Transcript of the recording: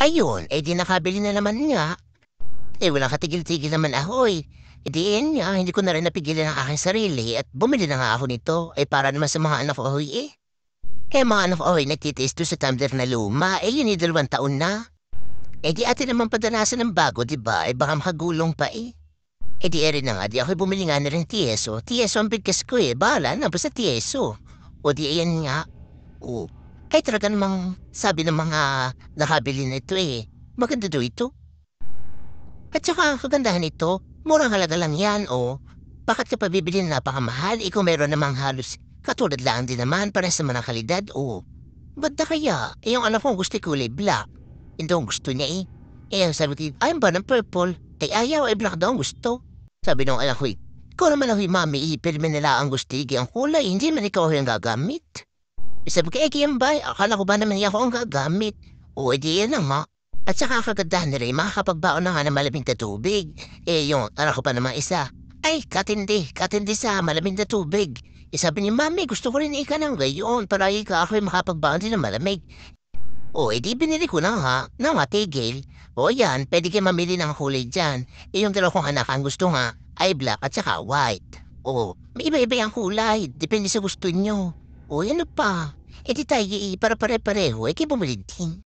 Ayun, eh di nakabili na naman niya. Eh walang katigil-tigil naman ako eh. E di yun eh, niya, hindi ko na rin napigilan ang aking sarili at bumili na nga ako nito. Eh para naman sa mga anak ko eh. Kaya mga anak ko eh, nagtitiis to sa tumbler na luma. Eh yun eh, dalawang taon na. Eh di atin naman padanasan ng bago, di ba? Eh baka makagulong pa eh. Eh di erin na nga, di ako bumili nga na rin tieso. Tieso ang bigkas ko eh, bahala na, basta tieso. O di ayan nga. Oop. Ay talaga namang sabi ng mga nakabili nito eh, maganda daw ito. At saka ang kagandahan nito, murang halaga lang yan o oh. bakit ka pa bibili na napakamahal eh kung meron namang halos katulad lang din naman para sa mga kalidad o oh. ba't na kaya? Eh yung anak ko gusto kulay black. Ito ang gusto niya eh. Eh ang sabi ko, ayaw ba ng purple? Eh ayaw, eh black daw ang gusto. Sabi nung anak ko, ikaw naman ako mami, eh, pero nila ang gusto, eh, ang kulay, hindi man ikaw yung gagamit. Sabi ko, eh, kiyambay, akala ko ba naman niya ako gagamit? O, edi yan ang ma. At saka kagandahan nila, makakapagbaon na nga ng malamig na tubig. Eh, yung, anak ko pa naman isa. Ay, katindi, katindi sa malamig na tubig. Eh, sabi ni Mami, gusto ko rin ika ng gayon para ika ako ay makapagbaon din ng malamig. O, edi binili ko na nga, na matigil. O yan, pwede kayo mamili ng kulay dyan. E yung dalawa kong anak ang gusto nga ay black at saka white. O, may iba-iba yung kulay, depende sa gusto nyo. O ano pa? E di tayo para pare-pareho, eh kay bumalintin.